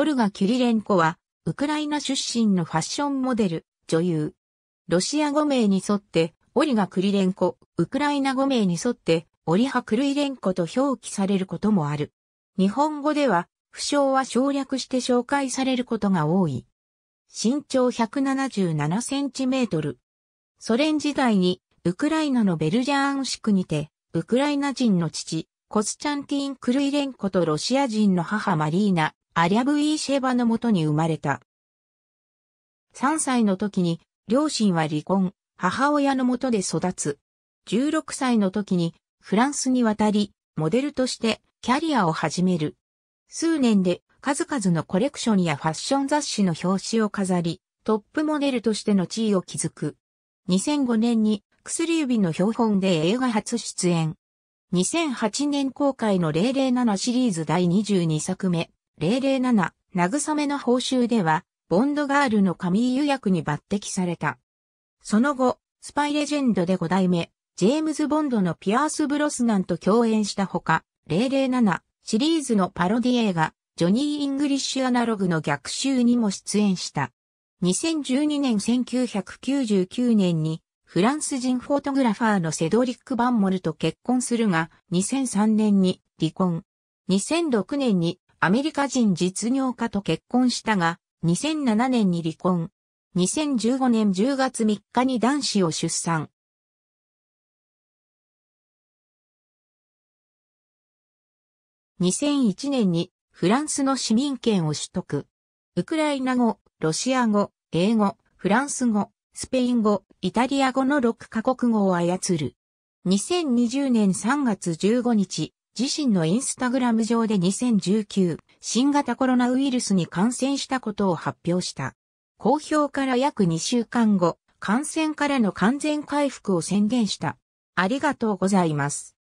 オルガ・キュリレンコは、ウクライナ出身のファッションモデル、女優。ロシア語名に沿って、オリガ・クリレンコ、ウクライナ語名に沿って、オリハ・クルイレンコと表記されることもある。日本語では、不詳は省略して紹介されることが多い。身長177センチメートル。ソ連時代に、ウクライナのベルジャーンシクにて、ウクライナ人の父、コスチャンティン・クルイレンコとロシア人の母マリーナ、アリャブ・イーシェバのもとに生まれた。3歳の時に、両親は離婚、母親のもとで育つ。16歳の時に、フランスに渡り、モデルとしてキャリアを始める。数年で数々のコレクションやファッション雑誌の表紙を飾り、トップモデルとしての地位を築く。2005年に薬指の標本で映画初出演。2008年公開の007シリーズ第22作目、007、慰めの報酬では、ボンドガールの神油役に抜擢された。その後、スパイレジェンドで5代目、ジェームズ・ボンドのピアース・ブロスナンと共演したほか、007シリーズのパロディ映画、ジョニー・イングリッシュ・アナログの逆襲にも出演した。2012年1999年に、フランス人フォトグラファーのセドリック・バンモルと結婚するが、2003年に離婚。2006年にアメリカ人実業家と結婚したが、2007年に離婚。2015年10月3日に男子を出産。2001年にフランスの市民権を取得。ウクライナ語、ロシア語、英語、フランス語、スペイン語、イタリア語の6カ国語を操る。2020年3月15日、自身のインスタグラム上で2019新型コロナウイルスに感染したことを発表した。公表から約2週間後、感染からの完全回復を宣言した。ありがとうございます。